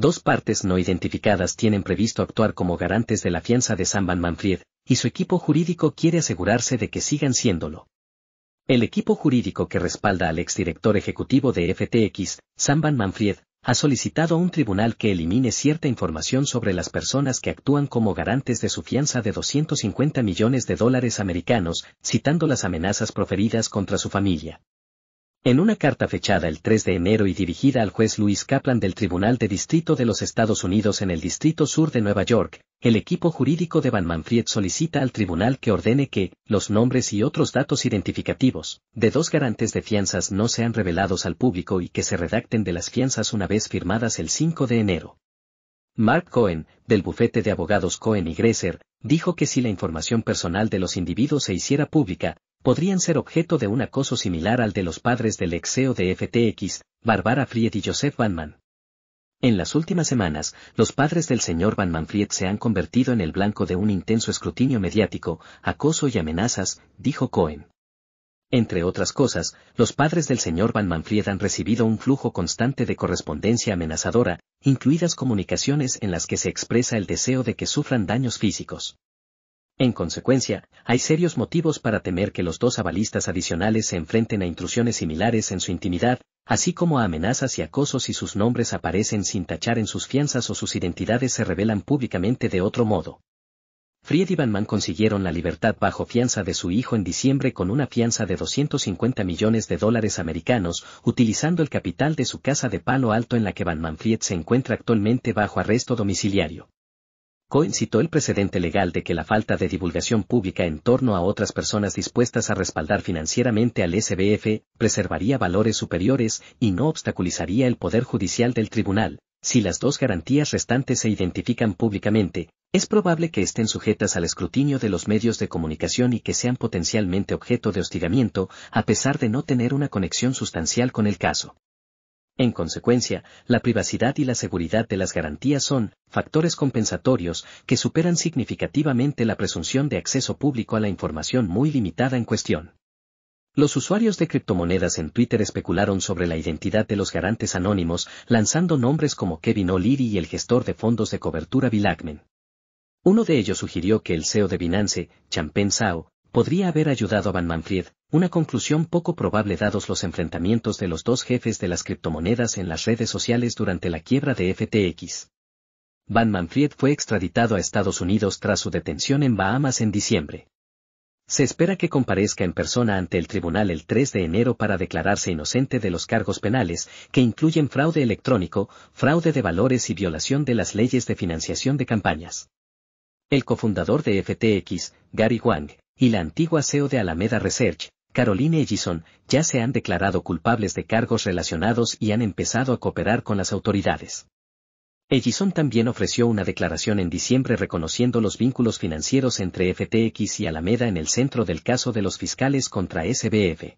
Dos partes no identificadas tienen previsto actuar como garantes de la fianza de Sam Van Manfred, y su equipo jurídico quiere asegurarse de que sigan siéndolo. El equipo jurídico que respalda al exdirector ejecutivo de FTX, Sam Van Manfred, ha solicitado a un tribunal que elimine cierta información sobre las personas que actúan como garantes de su fianza de 250 millones de dólares americanos, citando las amenazas proferidas contra su familia. En una carta fechada el 3 de enero y dirigida al juez Luis Kaplan del Tribunal de Distrito de los Estados Unidos en el Distrito Sur de Nueva York, el equipo jurídico de Van Manfred solicita al tribunal que ordene que los nombres y otros datos identificativos de dos garantes de fianzas no sean revelados al público y que se redacten de las fianzas una vez firmadas el 5 de enero. Mark Cohen, del bufete de abogados Cohen y Gresser, dijo que si la información personal de los individuos se hiciera pública, podrían ser objeto de un acoso similar al de los padres del exeo de FTX, Barbara Fried y Joseph Banman. En las últimas semanas, los padres del señor Van Man-Fried se han convertido en el blanco de un intenso escrutinio mediático, acoso y amenazas, dijo Cohen. Entre otras cosas, los padres del señor Van Manfred han recibido un flujo constante de correspondencia amenazadora, incluidas comunicaciones en las que se expresa el deseo de que sufran daños físicos. En consecuencia, hay serios motivos para temer que los dos avalistas adicionales se enfrenten a intrusiones similares en su intimidad, así como a amenazas y acosos si sus nombres aparecen sin tachar en sus fianzas o sus identidades se revelan públicamente de otro modo. Fried y Van Man consiguieron la libertad bajo fianza de su hijo en diciembre con una fianza de 250 millones de dólares americanos, utilizando el capital de su casa de Palo Alto en la que Van Fried se encuentra actualmente bajo arresto domiciliario. Cohen citó el precedente legal de que la falta de divulgación pública en torno a otras personas dispuestas a respaldar financieramente al SBF preservaría valores superiores y no obstaculizaría el poder judicial del tribunal. Si las dos garantías restantes se identifican públicamente, es probable que estén sujetas al escrutinio de los medios de comunicación y que sean potencialmente objeto de hostigamiento, a pesar de no tener una conexión sustancial con el caso. En consecuencia, la privacidad y la seguridad de las garantías son factores compensatorios que superan significativamente la presunción de acceso público a la información muy limitada en cuestión. Los usuarios de criptomonedas en Twitter especularon sobre la identidad de los garantes anónimos, lanzando nombres como Kevin O'Leary y el gestor de fondos de cobertura Bill Ackman. Uno de ellos sugirió que el CEO de Binance, Champagne Sao, podría haber ayudado a Van Manfred, una conclusión poco probable dados los enfrentamientos de los dos jefes de las criptomonedas en las redes sociales durante la quiebra de FTX. Van Manfred fue extraditado a Estados Unidos tras su detención en Bahamas en diciembre. Se espera que comparezca en persona ante el tribunal el 3 de enero para declararse inocente de los cargos penales, que incluyen fraude electrónico, fraude de valores y violación de las leyes de financiación de campañas. El cofundador de FTX, Gary Wang, y la antigua CEO de Alameda Research, Caroline Ellison, ya se han declarado culpables de cargos relacionados y han empezado a cooperar con las autoridades. Ellison también ofreció una declaración en diciembre reconociendo los vínculos financieros entre FTX y Alameda en el centro del caso de los fiscales contra SBF.